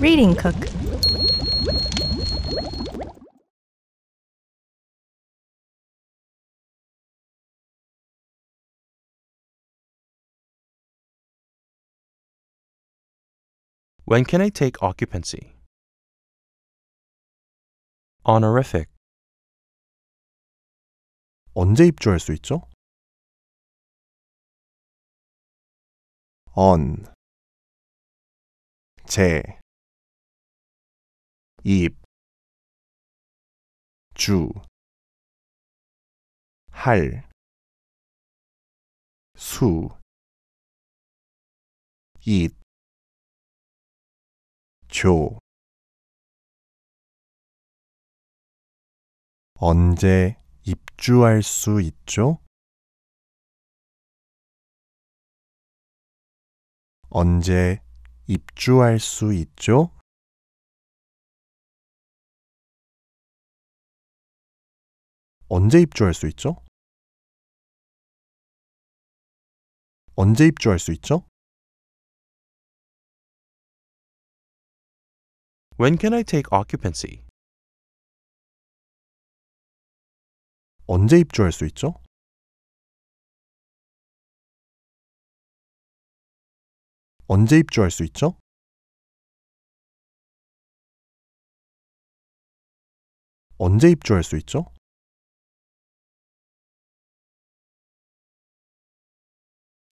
Reading Cook. When can I take occupancy? Honorific. 언제 입주할 수 있죠? on 제 입, 주, 할, 수, 잇, 조. 언제 입주할 수 있죠? 언제 입주할 수 있죠? 언제 입주할 수 있죠? 언제 입주할 수 있죠? When can I take occupancy? 언제 입주할 수 있죠? 언제 입주할 수 있죠? 언제 입주할 수 있죠?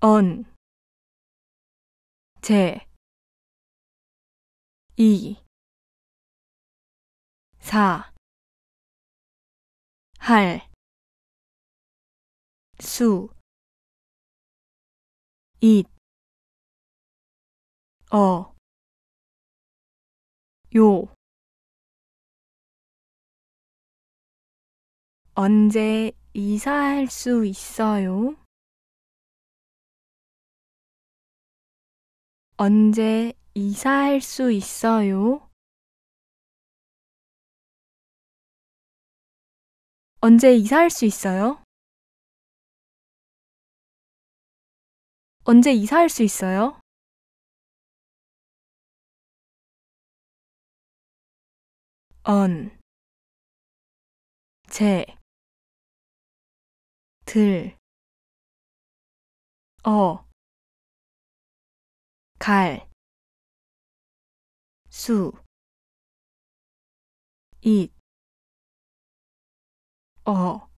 언, 제, 이, 사, 할, 수, 잇, 어, 요. 언제 이사할 수 있어요? 언제 이사할 수 있어요? 언제 이사할 수 있어요? 언제 이사할 수 있어요? 언, 제, 들, 어, 갈, 수, 잇, 어,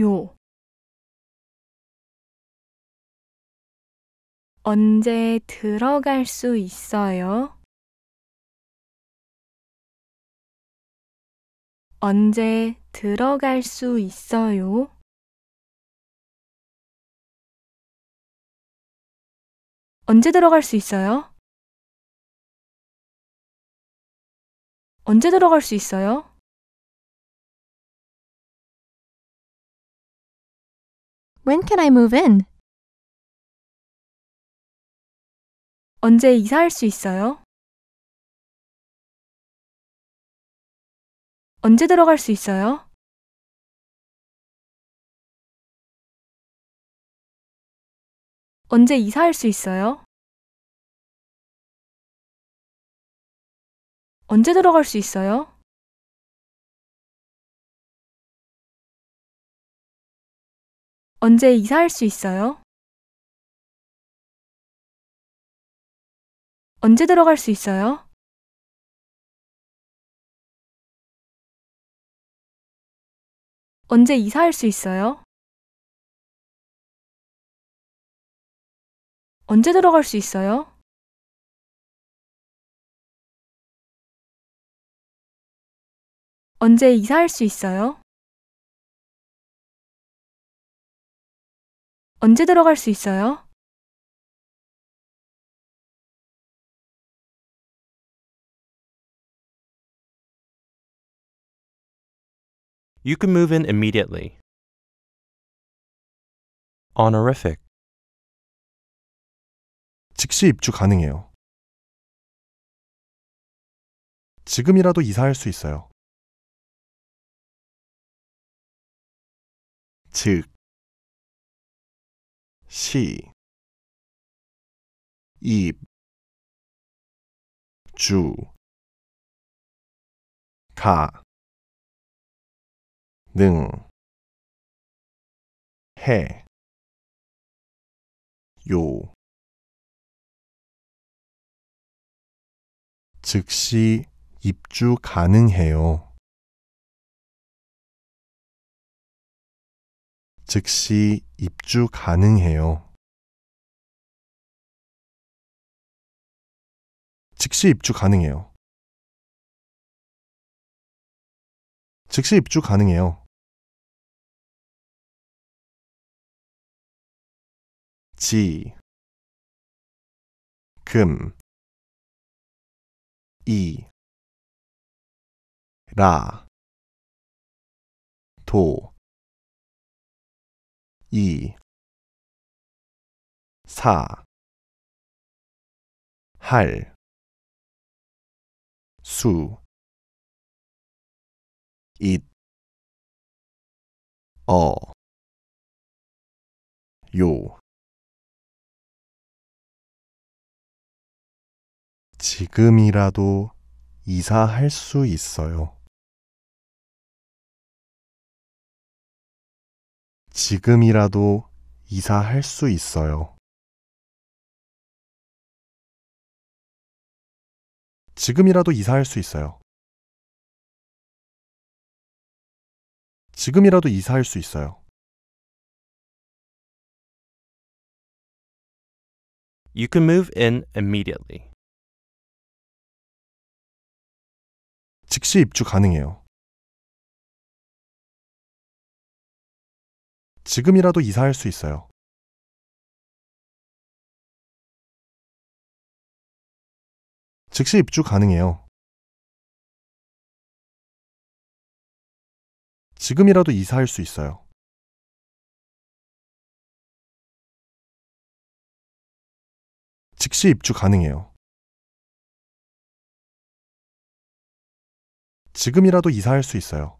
요. 언제 들어갈 수 있어요? 언제 들어갈 수 있어요? 언제 들어갈 수 있어요? 언제 들어갈 수 있어요? w h can I move in? 언제 이사할 수 있어요? 언제 들어갈 수 있어요? 언제 이사할 수 있어요? 언제 들어갈 수 있어요? 언제 이사할 수 있어요? 언제 들어갈 수 있어요? 언제 이사할 수 있어요? 언제 들어갈 수 있어요? 언제 이사할 수 있어요? 언제 들어갈 수 있어요? You can move in immediately. Honorific. 즉시 입주 가능해요. 지금이라도 이사할 수 있어요. 즉, 시, 입, 주, 가, 능, 해, 요. 즉시 입주 가능해요. 즉시 입주 가능해요. 즉시 입주 가능해요. 즉시 입주 가능해요. 지, 금, 이, 라, 도, 2 4 할, 수, 잇, 어, 요. 지금이라도 이사할 수 있어요. 지금이라도 이사할 수 있어요. 지금이라도 이사할 수 있어요. 지금이라도 이사할 수 있어요. You can move in immediately. 즉시 입주 가능해요. 지금이라도 이사할 수 있어요. 즉시 입주 가능해요. 지금이라도 이사할 수 있어요. 즉시 입주 가능해요. 지금이라도 이사할 수 있어요.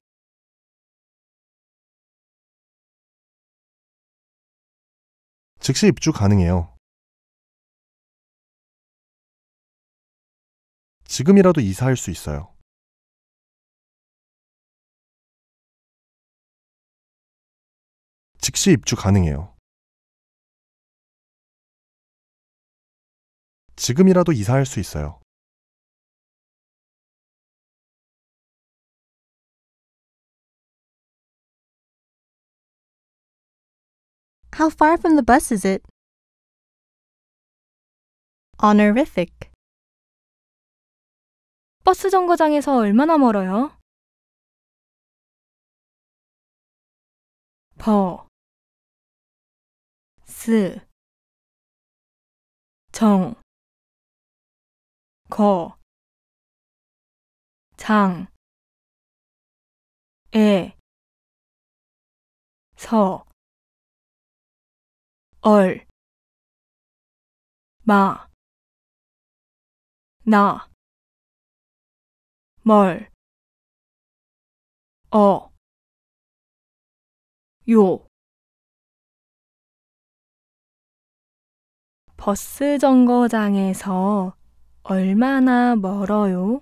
즉시 입주 가능해요. 지금이라도 이사할 수 있어요. 즉시 입주 가능해요. 지금이라도 이사할 수 있어요. How far from the bus is it? honorific. 버스 정거장에서 얼마나 멀어요? 버, 스, 정, 거, 장, 에, 서. 얼, 마, 나, 멀, 어, 요. 버스 정거장에서 얼마나 멀어요?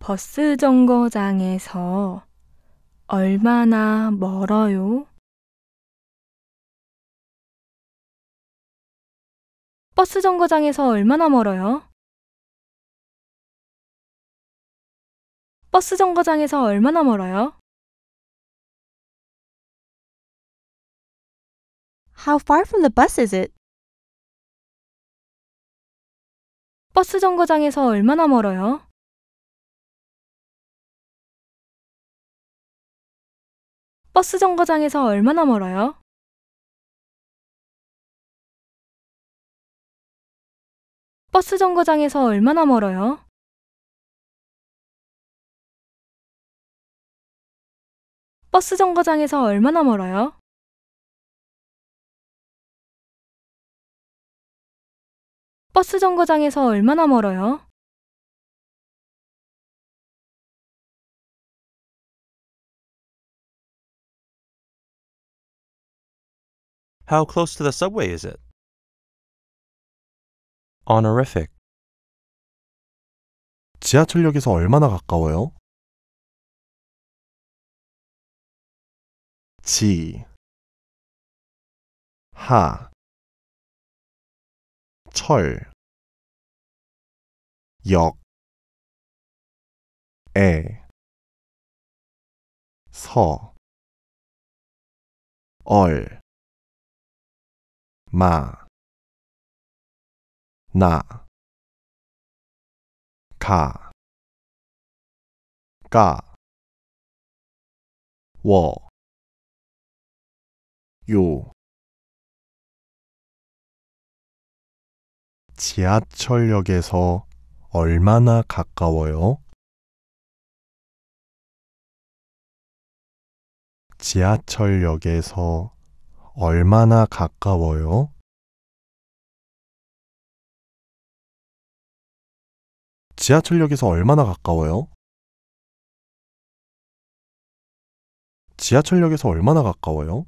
버스 정거장에서 얼마나 멀어요? 버스 정거장에서 얼마나 멀어요? 버스 정거장에서 얼마나 멀어요? How far from the bus is it? 버스 정거장에서 얼마나 멀어요? 버스 정거장에서 얼마나 멀어요? 버스 정거장에서 얼마나 멀어요? 버스 정거장에서 얼마나 멀어요? 버스 정거장에서 얼마나 멀어요? How close to the subway is it? honorific. 지하철역에서 얼마나 가까워요? 지, 하, 철, 역, 에, 서, 얼. 마, 나, 가, 까, 워, 요. 지하철역에서 얼마나 가까워요? 지하철역에서 얼마나 가까워요? 지하철역에서 얼마나 가까워요? 지하철역에서 얼마나 가까워요?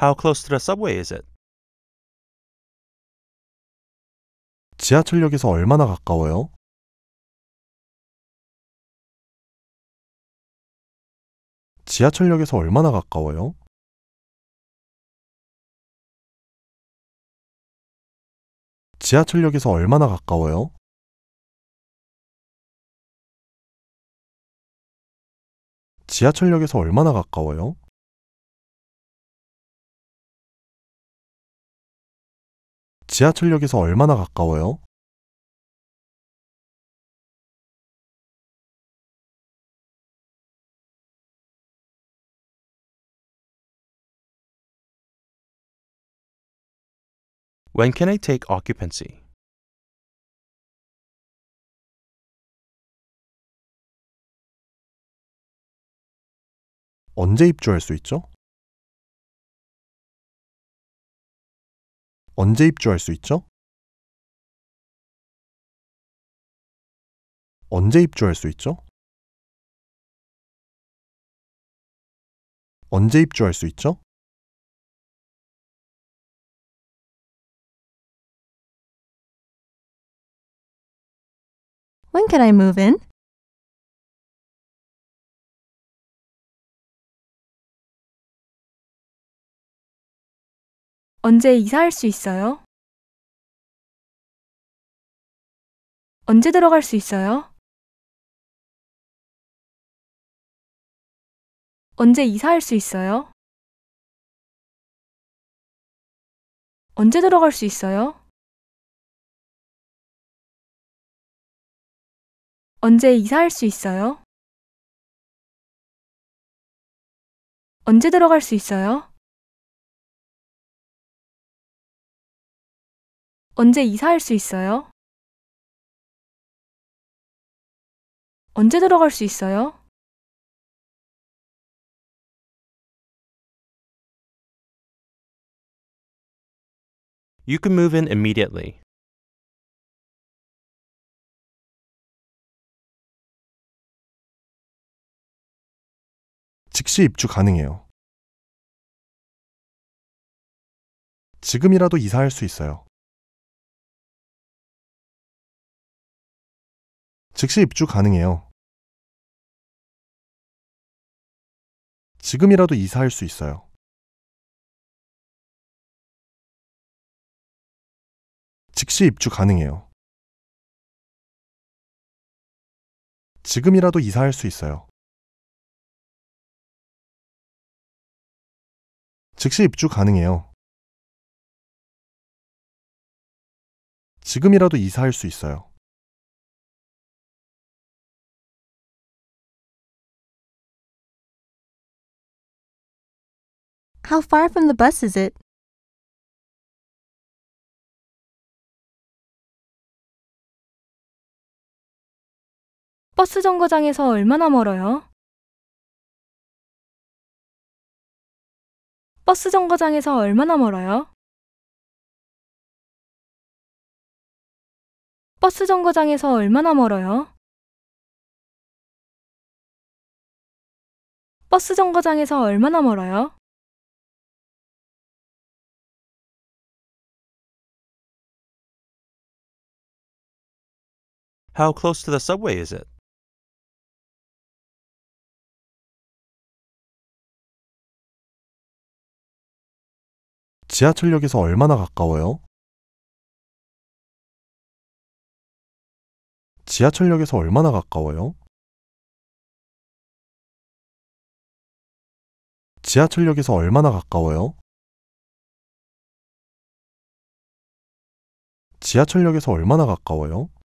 How close to the subway is it? 지하철역에서 얼마나 가까워요? 지하철역에서 얼마나 가까워요? 지하철역에서 얼마나 가까워요? 지하철역에서 얼마나 가까워요? 지하철역에서 얼마나 가까워요? When can I take occupancy? 언제 입주할 수 있죠? can I move in? 언제 이사할 수 있어요? 언제 들어갈 수 있어요? 언제 이사할 수 있어요? 언제 들어갈 수 있어요? 언제 이사할 수 있어요? 언제 들어갈 수 있어요? 언제 이사할 수 있어요? 언제 들어갈 수 있어요? You can move in immediately. 즉시 입주 가능해요. 지금이라도 이사할 수 있어요. 즉시 입주 가능해요. 지금이라도 이사할 수 있어요. 즉시 입주 가능해요. 지금이라도 이사할 수 있어요. 즉시 입주 가능해요. 지금이라도 이사할 수 있어요. How far f r o 버스 정거장에서 얼마나 멀어요? 버스 정거장에서 얼마나 멀어요? 버스 정거장에서 얼마나 멀어요? 버스 정거장에서 얼마나 멀어요? How close to the subway is it? 지하철역에서 얼마나 가까워요? 지하철역에서 얼마나 가까워요? 지하철역에서 얼마나 가까워요? 지하철역에서 얼마나 가까워요?